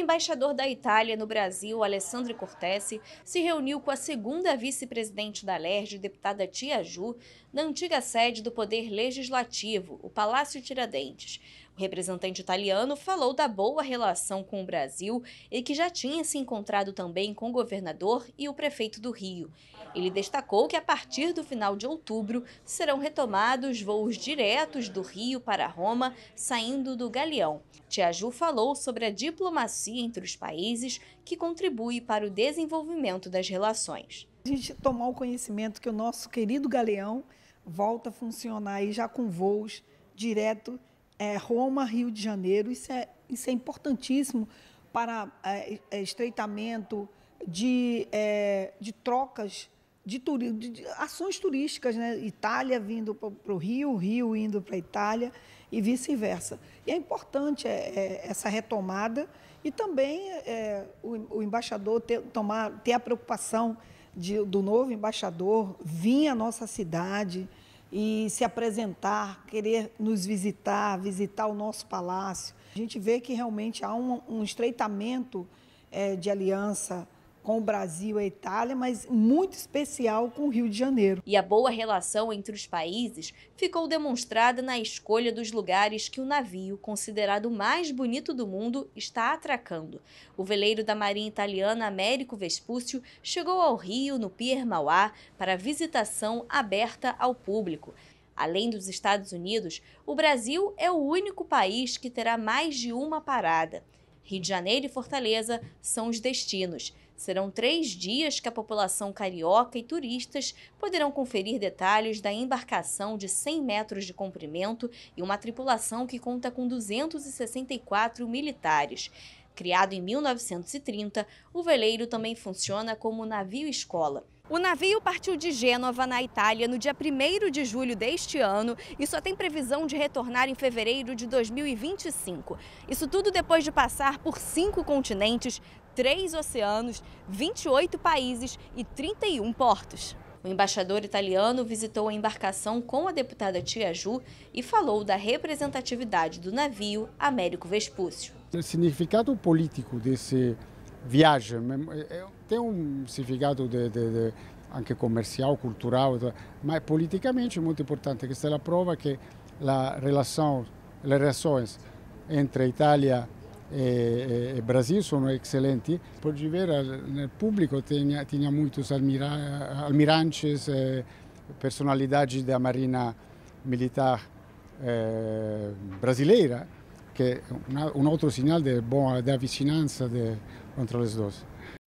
embaixador da Itália no Brasil, Alessandro Cortese, se reuniu com a segunda vice-presidente da LERJ, deputada Tia Ju, na antiga sede do Poder Legislativo, o Palácio Tiradentes. O representante italiano falou da boa relação com o Brasil e que já tinha se encontrado também com o governador e o prefeito do Rio. Ele destacou que a partir do final de outubro serão retomados voos diretos do Rio para Roma, saindo do Galeão. Tiaju falou sobre a diplomacia entre os países que contribui para o desenvolvimento das relações. A gente tomou o conhecimento que o nosso querido Galeão volta a funcionar e já com voos direto é, Roma, Rio de Janeiro. Isso é, isso é importantíssimo para é, é estreitamento de, é, de trocas de, turi de, de, ações turísticas, né? Itália vindo para o Rio, Rio indo para a Itália e vice-versa. E é importante é, é, essa retomada e também é, o, o, embaixador ter, tomar, ter a preocupação de, do novo embaixador vir à nossa cidade e se apresentar, querer nos visitar, visitar o nosso palácio. A gente vê que realmente há um, um estreitamento é, de aliança com o Brasil e a Itália, mas muito especial com o Rio de Janeiro. E a boa relação entre os países ficou demonstrada na escolha dos lugares que o navio, considerado mais bonito do mundo, está atracando. O veleiro da Marinha Italiana Américo Vespúcio chegou ao Rio, no Pier Mauá, para visitação aberta ao público. Além dos Estados Unidos, o Brasil é o único país que terá mais de uma parada. Rio de Janeiro e Fortaleza são os destinos. Serão três dias que a população carioca e turistas poderão conferir detalhes da embarcação de 100 metros de comprimento e uma tripulação que conta com 264 militares. Criado em 1930, o veleiro também funciona como navio-escola. O navio partiu de Gênova, na Itália, no dia 1 de julho deste ano e só tem previsão de retornar em fevereiro de 2025. Isso tudo depois de passar por cinco continentes, três oceanos, 28 países e 31 portos. O embaixador italiano visitou a embarcação com a deputada Tia Ju e falou da representatividade do navio Américo Vespúcio. O significado político desse viaggio, tem um significado de, de, de, anche comercial, cultural, mas politicamente é muito importante, que ela prova que a relação, as relações entre Itália e, e, e Brasil sono eccellenti. Por Givera nel pubblico tinha, tinha muitos almira, almirantes, eh, personalidades da Marina Militar eh, brasileira, che è un, altro segnale de, bon, da vicinanza de, contra os dos.